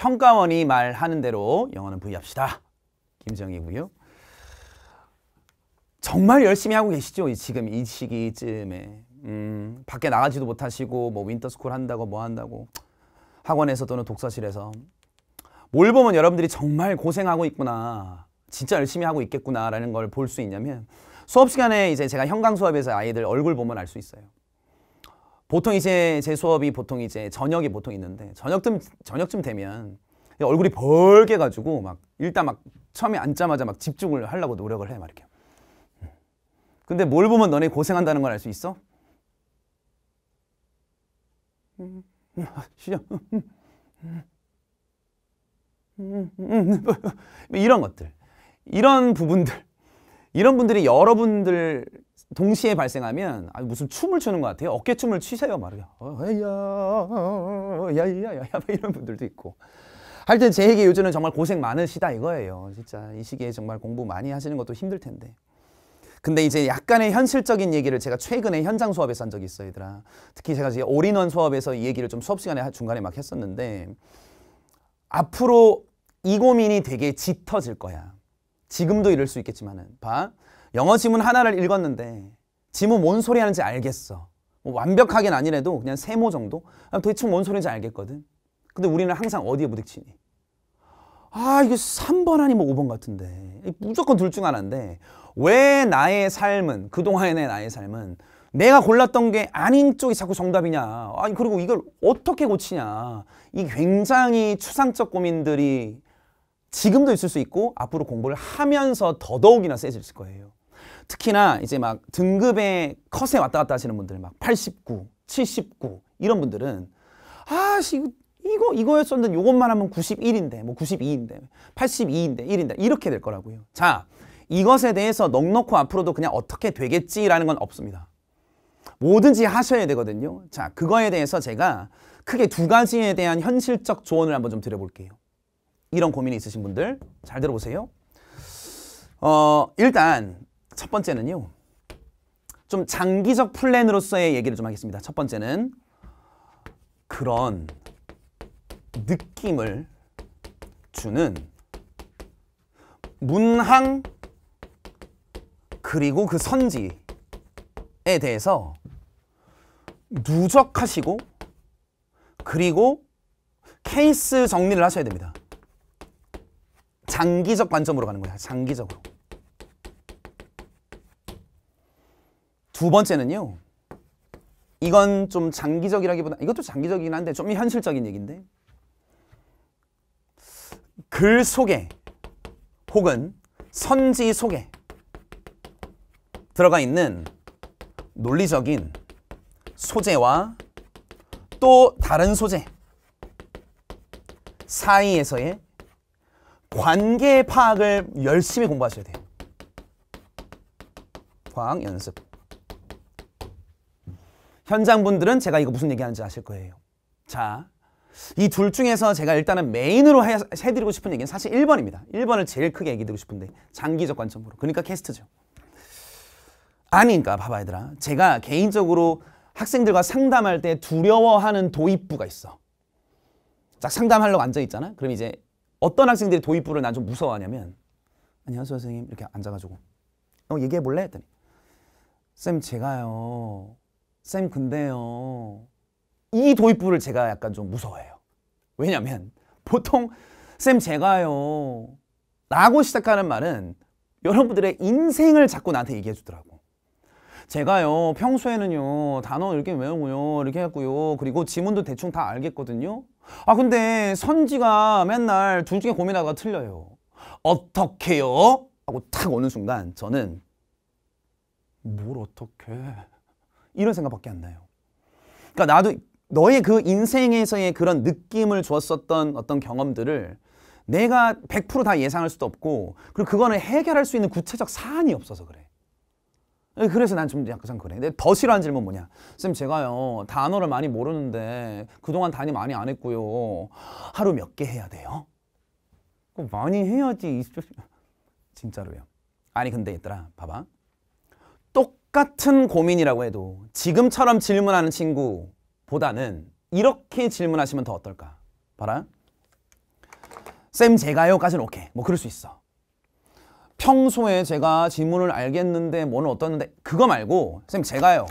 평가원이 말하는 대로 영어는 부여합시다. 김정이고요. 정말 열심히 하고 계시죠? 지금 이 시기쯤에. 음, 밖에 나가지도 못하시고 뭐 윈터스쿨 한다고 뭐 한다고 학원에서 또는 독서실에서 뭘 보면 여러분들이 정말 고생하고 있구나. 진짜 열심히 하고 있겠구나라는 걸 볼 수 있냐면 수업 시간에 이제 제가 형광 수업에서 아이들 얼굴 보면 알 수 있어요. 보통 이제 제 수업이 보통 이제 저녁이 보통 있는데 저녁쯤 저녁쯤 되면 얼굴이 벌게 가지고 막 일단 막 처음에 앉자마자 막 집중을 하려고 노력을 해막 이렇게. 음. 근데 뭘 보면 너네 고생한다는 걸 알 수 있어? 쉬어. 이런 것들. 이런 부분들. 이런 분들이 여러분들 동시에 발생하면 아 무슨 춤을 추는 것 같아요. 어깨춤을 추세요. 말이야. 야야야야 어, 야야 이런 분들도 있고. 하여튼 제에게 요즘은 정말 고생 많으시다 이거예요. 진짜 이 시기에 정말 공부 많이 하시는 것도 힘들 텐데. 근데 이제 약간의 현실적인 얘기를 제가 최근에 현장 수업에서 한 적이 있어 요 얘들아. 특히 제가 이제 올인원 수업에서 이 얘기를 좀 수업 시간에 중간에 막 했었는데 앞으로 이 고민이 되게 짙어질 거야. 지금도 이럴 수 있겠지만은 봐. 영어 지문 하나를 읽었는데 지문 뭔 소리 하는지 알겠어. 뭐 완벽하긴 아니래도 그냥 세모 정도? 도대체 뭔 소리인지 알겠거든. 근데 우리는 항상 어디에 부딪히니? 아 이게 3번 아니면 5번 뭐 같은데 무조건 둘 중 하나인데 왜 나의 삶은 그동안의 나의 삶은 내가 골랐던 게 아닌 쪽이 자꾸 정답이냐 아니 그리고 이걸 어떻게 고치냐 이 굉장히 추상적 고민들이 지금도 있을 수 있고 앞으로 공부를 하면서 더더욱이나 세질 거예요 특히나 이제 막 등급의 컷에 왔다 갔다 하시는 분들 막 89, 79 이런 분들은 아씨 이거 이거 이였었는데 요것만 하면 91인데 뭐 92인데 82인데 1인데 이렇게 될 거라고요. 자, 이것에 대해서 넉넉고 앞으로도 그냥 어떻게 되겠지라는 건 없습니다. 뭐든지 하셔야 되거든요. 자, 그거에 대해서 제가 크게 두 가지에 대한 현실적 조언을 한번 좀 드려볼게요. 이런 고민이 있으신 분들 잘 들어보세요. 어, 일단 첫 번째는요. 좀 장기적 플랜으로서의 얘기를 좀 하겠습니다. 첫 번째는 그런 느낌을 주는 문항 그리고 그 선지에 대해서 누적하시고 그리고 케이스 정리를 하셔야 됩니다. 장기적 관점으로 가는 거예요. 장기적으로. 두 번째는요. 이건 좀 장기적이라기보다 이것도 장기적이긴 한데 좀 현실적인 얘기인데 글 소개 혹은 선지 소개 들어가 있는 논리적인 소재와 또 다른 소재 사이에서의 관계 파악을 열심히 공부하셔야 돼요. 과학 연습. 현장 분들은 제가 이거 무슨 얘기하는지 아실 거예요. 자, 이 둘 중에서 제가 일단은 메인으로 해, 해드리고 싶은 얘기는 사실 1번입니다. 1번을 제일 크게 얘기 드리고 싶은데 장기적 관점으로. 그러니까 캐스트죠. 아니니까 봐봐 얘들아. 제가 개인적으로 학생들과 상담할 때 두려워하는 도입부가 있어. 자, 상담하려고 앉아있잖아. 그럼 이제 어떤 학생들이 도입부를 난 좀 무서워하냐면 안녕하세요 선생님 이렇게 앉아가지고 어 얘기해볼래? 했더니 쌤 제가요 쌤 근데요 이 도입부를 제가 약간 좀 무서워해요 왜냐면 보통 쌤 제가요 라고 시작하는 말은 여러분들의 인생을 자꾸 나한테 얘기해 주더라고 제가요 평소에는요 단어 이렇게 외우고요 이렇게 했고요 그리고 지문도 대충 다 알겠거든요 아 근데 선지가 맨날 둘 중에 고민하다가 틀려요 어떻게요? 하고 탁 오는 순간 저는 뭘 어떻게 이런 생각밖에 안 나요. 그러니까 나도 너의 그 인생에서의 그런 느낌을 줬었던 어떤 경험들을 내가 100%다 예상할 수도 없고 그리고 그거는 해결할 수 있는 구체적 사안이 없어서 그래. 예, 그래서 난 좀 약간 그래. 근데 더 싫어하는 질문 뭐냐? 선생님 제가요 단어를 많이 모르는데 그동안 단위 많이 안 했고요. 하루 몇 개 해야 돼요? 많이 해야지. 진짜로요. 아니 근데 얘들아 봐봐. 똑같은 고민이라고 해도 지금처럼 질문하는 친구보다는 이렇게 질문하시면 더 어떨까? 봐라. 쌤 제가요? 까지는 오케이. 뭐 그럴 수 있어. 평소에 제가 질문을 알겠는데 뭐는 어떻는데 그거 말고 쌤 제가요.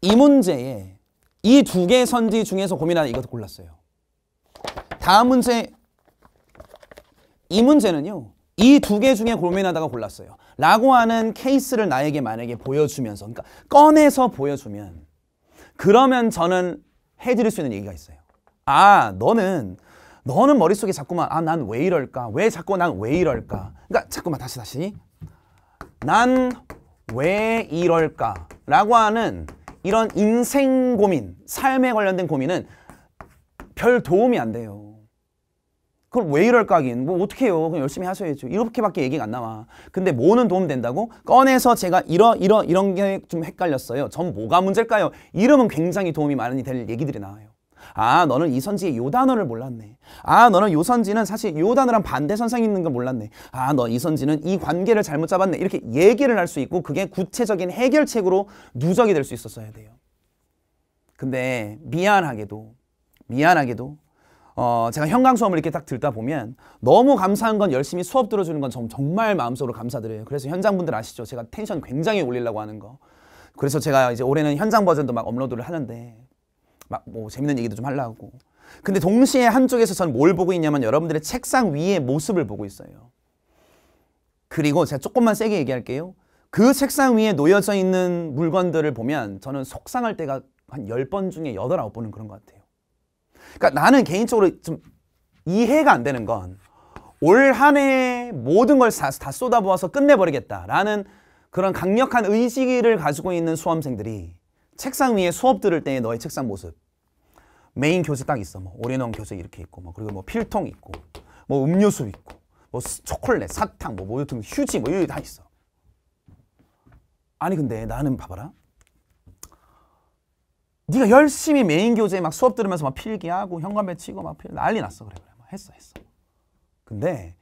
이 문제에 이 두 개 선지 중에서 고민하는 이것도 골랐어요. 다음 문제 이 문제는요. 이두개 중에 고민하다가 골랐어요. 라고 하는 케이스를 나에게 만약에 보여주면서 그러니까 꺼내서 보여주면 그러면 저는 해드릴 수 있는 얘기가 있어요. 아 너는 너는 머릿속에 자꾸만 아난 왜 이럴까 왜 자꾸 난 왜 이럴까 그러니까 자꾸만 다시 다시 난 왜 이럴까 라고 하는 이런 인생 고민 삶에 관련된 고민은 별 도움이 안 돼요. 그걸 왜 이럴까 하긴 뭐 어떡해요 그냥 열심히 하셔야죠 이렇게밖에 얘기가 안 나와 근데 뭐는 도움된다고? 꺼내서 제가 이러 이러 이런 게 좀 헷갈렸어요 전 뭐가 문제일까요? 이름은 굉장히 도움이 많이 될 얘기들이 나와요 아 너는 이 선지의 요 단어를 몰랐네 아 너는 요 선지는 사실 요 단어랑 반대 선상이 있는 걸 몰랐네 아 너 이 선지는 이 관계를 잘못 잡았네 이렇게 얘기를 할 수 있고 그게 구체적인 해결책으로 누적이 될 수 있었어야 돼요 근데 미안하게도 미안하게도 어, 제가 현강 수업을 이렇게 딱 듣다 보면 너무 감사한 건 열심히 수업 들어주는 건 정, 말 마음속으로 감사드려요. 그래서 현장분들 아시죠? 제가 텐션 굉장히 올리려고 하는 거. 그래서 제가 이제 올해는 현장 버전도 막 업로드를 하는데 막 뭐 재밌는 얘기도 좀 하려고. 근데 동시에 한쪽에서 저는 뭘 보고 있냐면 여러분들의 책상 위의 모습을 보고 있어요. 그리고 제가 조금만 세게 얘기할게요. 그 책상 위에 놓여져 있는 물건들을 보면 저는 속상할 때가 한1 0번 중에 8, 9 번은 그런 것 같아요. 그러니까 나는 개인적으로 좀 이해가 안 되는 건 올 한 해 모든 걸 다 쏟아부어서 끝내버리겠다라는 그런 강력한 의지를 가지고 있는 수험생들이 책상 위에 수업 들을 때의 너의 책상 모습 메인 교재 딱 있어 뭐 올인원 교재 이렇게 있고 뭐 그리고 뭐 필통 있고 뭐 음료수 있고 뭐 초콜릿 사탕 뭐뭐유통 휴지 뭐 이런 다 있어 아니 근데 나는 봐봐라 네가 열심히 메인 교재에 막 수업 들으면서 막 필기하고 현관배 치고 막 필, 난리 났어 그래 그래 막 했어 했어 근데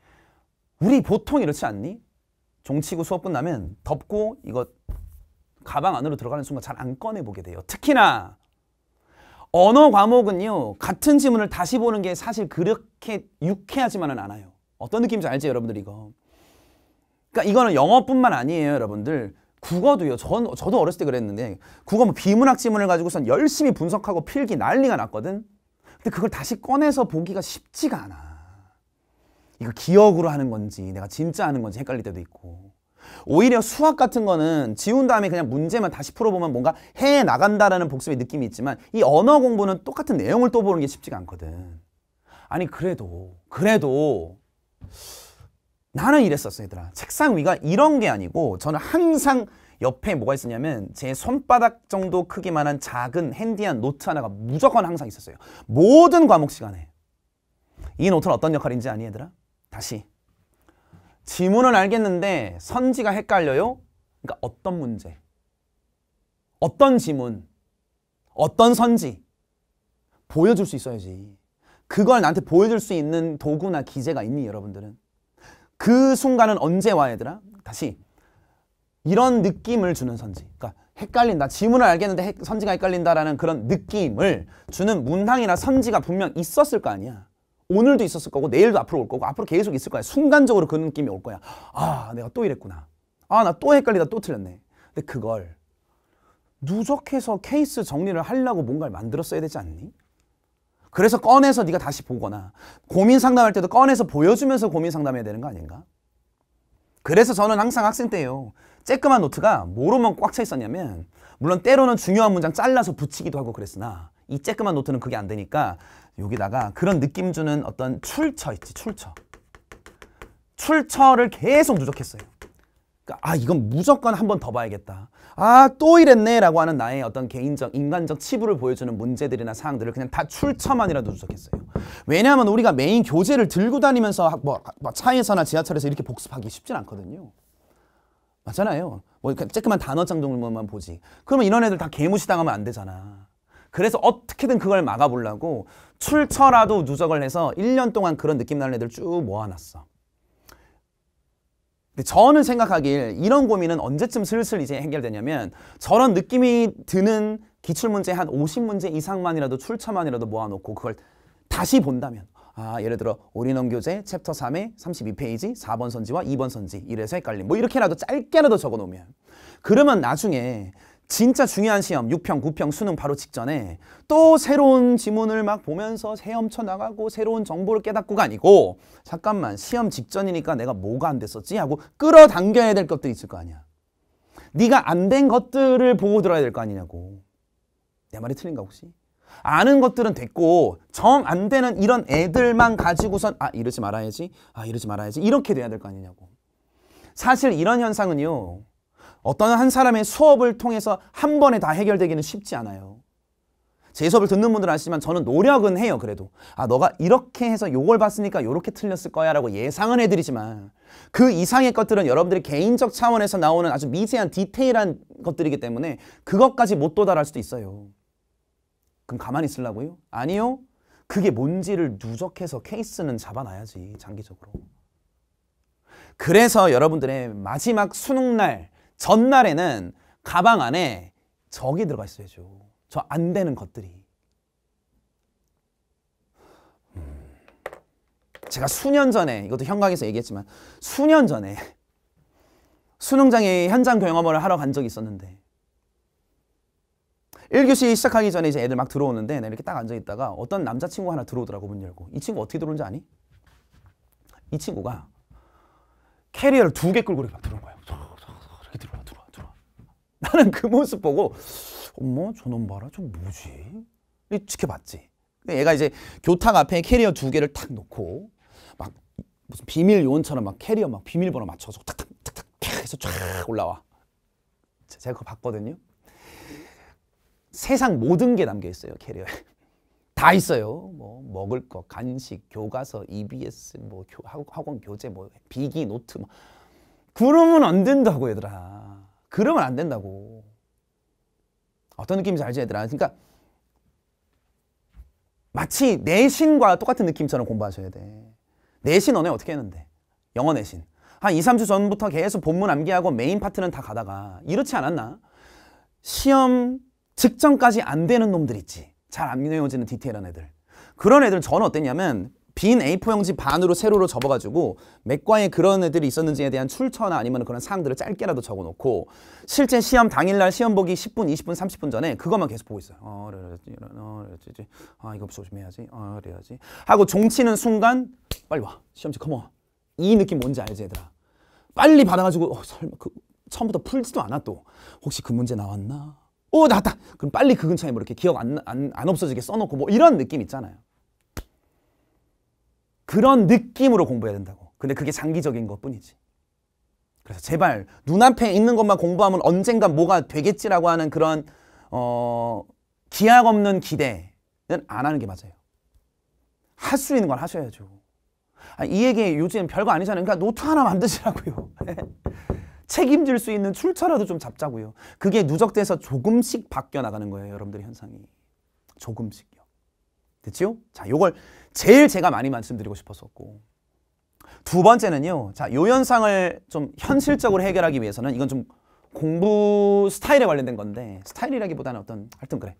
우리 보통 이렇지 않니? 종치고 수업 끝나면 덥고 이거 가방 안으로 들어가는 순간 잘 안 꺼내보게 돼요 특히나 언어 과목은요 같은 지문을 다시 보는 게 사실 그렇게 유쾌하지만은 않아요 어떤 느낌인지 알지 여러분들 이거 그러니까 이거는 영어뿐만 아니에요 여러분들 국어도요. 전, 저도 어렸을 때 그랬는데 국어 뭐 비문학 지문을 가지고선 열심히 분석하고 필기 난리가 났거든. 근데 그걸 다시 꺼내서 보기가 쉽지가 않아. 이거 기억으로 하는 건지 내가 진짜 하는 건지 헷갈릴 때도 있고. 오히려 수학 같은 거는 지운 다음에 그냥 문제만 다시 풀어보면 뭔가 해 나간다라는 복습의 느낌이 있지만 이 언어 공부는 똑같은 내용을 또 보는 게 쉽지가 않거든. 아니 그래도 그래도 나는 이랬었어 얘들아 책상 위가 이런 게 아니고 저는 항상 옆에 뭐가 있었냐면 제 손바닥 정도 크기만한 작은 핸디한 노트 하나가 무조건 항상 있었어요 모든 과목 시간에 이 노트는 어떤 역할인지 아니 얘들아? 다시 지문은 알겠는데 선지가 헷갈려요? 그러니까 어떤 문제 어떤 지문 어떤 선지 보여줄 수 있어야지 그걸 나한테 보여줄 수 있는 도구나 기재가 있니 여러분들은 그 순간은 언제 와 얘들아? 다시 이런 느낌을 주는 선지 그러니까 헷갈린다 지문을 알겠는데 헷, 선지가 헷갈린다라는 그런 느낌을 주는 문항이나 선지가 분명 있었을 거 아니야 오늘도 있었을 거고 내일도 앞으로 올 거고 앞으로 계속 있을 거야 순간적으로 그 느낌이 올 거야 아 내가 또 이랬구나 아나 또 헷갈리다 또 틀렸네 근데 그걸 누적해서 케이스 정리를 하려고 뭔가를 만들었어야 되지 않니? 그래서 꺼내서 네가 다시 보거나 고민 상담할 때도 꺼내서 보여주면서 고민 상담해야 되는 거 아닌가? 그래서 저는 항상 학생 때요. 쬐끄만 노트가 뭐로만 꽉 차 있었냐면 물론 때로는 중요한 문장 잘라서 붙이기도 하고 그랬으나 이 쬐끄만 노트는 그게 안 되니까 여기다가 그런 느낌 주는 어떤 출처 있지 출처 출처를 계속 누적했어요. 그러니까 아 이건 무조건 한 번 더 봐야겠다. 아또 이랬네 라고 하는 나의 어떤 개인적 인간적 치부를 보여주는 문제들이나 사항들을 그냥 다 출처만이라도 분석했어요 왜냐하면 우리가 메인 교재를 들고 다니면서 뭐, 뭐 차에서나 지하철에서 이렇게 복습하기 쉽진 않거든요 맞잖아요 뭐 쬐끄만 단어장 정도만 보지 그러면 이런 애들 다 개무시당하면 안 되잖아 그래서 어떻게든 그걸 막아보려고 출처라도 누적을 해서 1년 동안 그런 느낌 나는 애들 쭉 모아놨어 근데 저는 생각하길 이런 고민은 언제쯤 슬슬 이제 해결되냐면 저런 느낌이 드는 기출문제 한 50문제 이상만이라도 출처만이라도 모아놓고 그걸 다시 본다면 아 예를 들어 올인원 교재 챕터 3의 32페이지 4번 선지와 2번 선지 이래서 헷갈림 뭐 이렇게라도 짧게라도 적어놓으면 그러면 나중에 진짜 중요한 시험, 6평, 9평, 수능 바로 직전에 또 새로운 지문을 막 보면서 헤엄쳐 나가고 새로운 정보를 깨닫고가 아니고 잠깐만 시험 직전이니까 내가 뭐가 안 됐었지? 하고 끌어당겨야 될것들이 있을 거 아니야. 네가 안 된 것들을 보고 들어야 될 거 아니냐고. 내 말이 틀린가 혹시? 아는 것들은 됐고 정 안 되는 이런 애들만 가지고선 아 이러지 말아야지, 아 이러지 말아야지 이렇게 돼야 될 거 아니냐고. 사실 이런 현상은요. 어떤 한 사람의 수업을 통해서 한 번에 다 해결되기는 쉽지 않아요. 제 수업을 듣는 분들은 아시지만 저는 노력은 해요. 그래도 아 너가 이렇게 해서 요걸 봤으니까 요렇게 틀렸을 거야 라고 예상은 해드리지만 그 이상의 것들은 여러분들이 개인적 차원에서 나오는 아주 미세한 디테일한 것들이기 때문에 그것까지 못 도달할 수도 있어요. 그럼 가만히 있으려고요? 아니요. 그게 뭔지를 누적해서 케이스는 잡아놔야지 장기적으로. 그래서 여러분들의 마지막 수능날 전날에는 가방 안에 적이 들어가 있어야죠. 저 안 되는 것들이. 음. 제가 수년 전에 이것도 현강에서 얘기했지만 수년 전에 수능장애 현장 경험을 하러 간 적이 있었는데 1교시 시작하기 전에 이제 애들 막 들어오는데 내가 이렇게 딱 앉아있다가 어떤 남자친구 하나 들어오더라고 문 열고 이 친구 어떻게 들어온지 아니? 이 친구가 캐리어를 두 개 끌고 이렇게 막 들어온 거예요 하는 그 모습 보고 어머 저놈 봐라 저 뭐지? 지켜봤지. 그 얘가 이제 교탁 앞에 캐리어 두 개를 탁 놓고 막 무슨 비밀 요원처럼 막 캐리어 막 비밀번호 맞춰서 탁탁탁탁 해서 쫙 올라와. 제가 그거 봤거든요. 세상 모든 게 담겨 있어요 캐리어에. 다 있어요. 뭐 먹을 거, 간식, 교과서, EBS, 뭐 교, 학원 교재, 뭐 비기 노트. 뭐. 그러면 안 된다고 얘들아. 그러면 안 된다고. 어떤 느낌인지 알지 얘들아. 그러니까 마치 내신과 똑같은 느낌처럼 공부하셔야 돼. 내신 너네 어떻게 했는데? 영어 내신. 한 2, 3주 전부터 계속 본문 암기하고 메인 파트는 다 가다가 이렇지 않았나? 시험 직전까지 안 되는 놈들 있지. 잘안 외워지는 디테일한 애들. 그런 애들 저는 어땠냐면 빈 A4용지 반으로 세로로 접어가지고 맥과에 그런 애들이 있었는지에 대한 출처나 아니면 그런 사항들을 짧게라도 적어놓고 실제 시험 당일날 시험 보기 10분, 20분, 30분 전에 그것만 계속 보고 있어요. 어, 려래야지 어, 려래야지 아, 이거 조심해야지, 어, 려래야지 하고 종치는 순간 빨리 와, 시험지 커머 이 느낌 뭔지 알지 얘들아? 빨리 받아가지고 어, 설마 그 처음부터 풀지도 않아 또. 혹시 그 문제 나왔나? 오 나왔다. 그럼 빨리 그 근처에 뭐 이렇게 기억 안, 안, 안 없어지게 써놓고 뭐 이런 느낌 있잖아요. 그런 느낌으로 공부해야 된다고. 근데 그게 장기적인 것 뿐이지. 그래서 제발 눈앞에 있는 것만 공부하면 언젠가 뭐가 되겠지라고 하는 그런 어 기약 없는 기대는 안 하는 게 맞아요. 할 수 있는 걸 하셔야죠. 아, 이 얘기 요즘 별거 아니잖아요. 그러니까 노트 하나 만드시라고요. 책임질 수 있는 출처라도 좀 잡자고요. 그게 누적돼서 조금씩 바뀌어 나가는 거예요, 여러분들의 현상이. 조금씩. 됐지요? 자, 요걸 제일 제가 많이 말씀드리고 싶었었고 두 번째는요. 자, 요 현상을 좀 현실적으로 해결하기 위해서는 이건 좀 공부 스타일에 관련된 건데 스타일이라기보다는 어떤 하여튼 그래.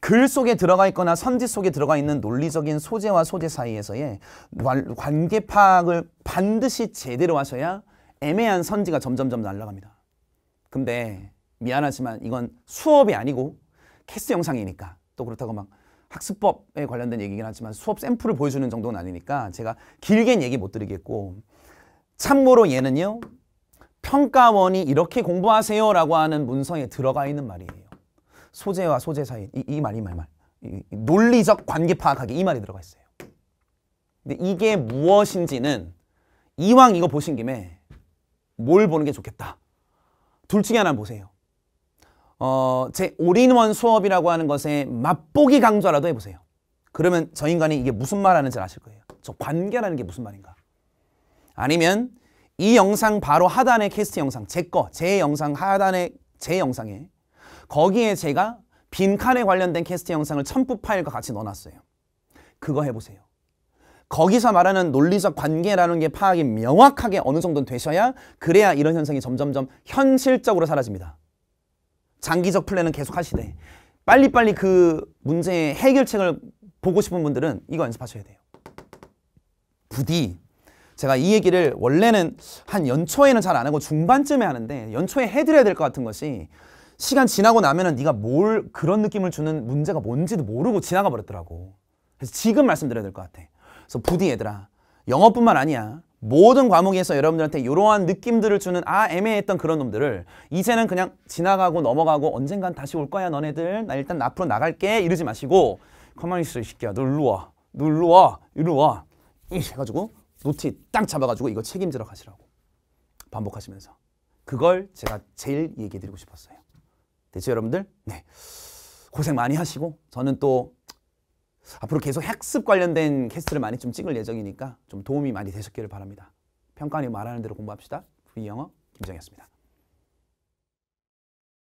글 속에 들어가 있거나 선지 속에 들어가 있는 논리적인 소재와 소재 사이에서의 관계 파악을 반드시 제대로 하셔야 애매한 선지가 점점점 날라갑니다 근데 미안하지만 이건 수업이 아니고 캐스 영상이니까 또 그렇다고 막 학습법에 관련된 얘기긴 하지만 수업 샘플을 보여주는 정도는 아니니까 제가 길게는 얘기 못 드리겠고 참고로 얘는요 평가원이 이렇게 공부하세요 라고 하는 문서에 들어가 있는 말이에요 소재와 소재 사이 이말이 말말 이 이, 이, 논리적 관계 파악하기 이 말이 들어가 있어요 근데 이게 무엇인지는 이왕 이거 보신 김에 뭘 보는 게 좋겠다 둘 중에 하나 보세요 어, 제 올인원 수업이라고 하는 것에 맛보기 강좌라도 해보세요. 그러면 저 인간이 이게 무슨 말 하는지 아실 거예요. 저 관계라는 게 무슨 말인가. 아니면 이 영상 바로 하단에 캐스트 영상, 제 거, 제 영상 하단에 제 영상에 거기에 제가 빈칸에 관련된 캐스트 영상을 첨부 파일과 같이 넣어놨어요. 그거 해보세요. 거기서 말하는 논리적 관계라는 게 파악이 명확하게 어느 정도 되셔야 그래야 이런 현상이 점점점 현실적으로 사라집니다. 장기적 플랜은 계속 하시되 빨리빨리 그 문제의 해결책을 보고 싶은 분들은 이거 연습하셔야 돼요. 부디 제가 이 얘기를 원래는 한 연초에는 잘 안 하고 중반쯤에 하는데 연초에 해드려야 될 것 같은 것이 시간 지나고 나면은 네가 뭘 그런 느낌을 주는 문제가 뭔지도 모르고 지나가 버렸더라고. 그래서 지금 말씀드려야 될 것 같아. 그래서 부디 얘들아 영어뿐만 아니야. 모든 과목에서 여러분들한테 이러한 느낌들을 주는 아 애매했던 그런 놈들을 이제는 그냥 지나가고 넘어가고 언젠간 다시 올 거야 너네들 나 일단 앞으로 나갈게 이러지 마시고 가만히 있어 이 새끼야 너 일로 와. 너 일로 와. 일로 와. 해가지고 노트 딱 잡아가지고 이거 책임지러 가시라고 반복하시면서 그걸 제가 제일 얘기해 드리고 싶었어요. 됐죠 여러분들? 네. 고생 많이 하시고 저는 또 앞으로 계속 학습 관련된 캐스트를 많이 좀 찍을 예정이니까 좀 도움이 많이 되셨기를 바랍니다. 평가님 말하는 대로 공부합시다. V 영어 김정이었습니다.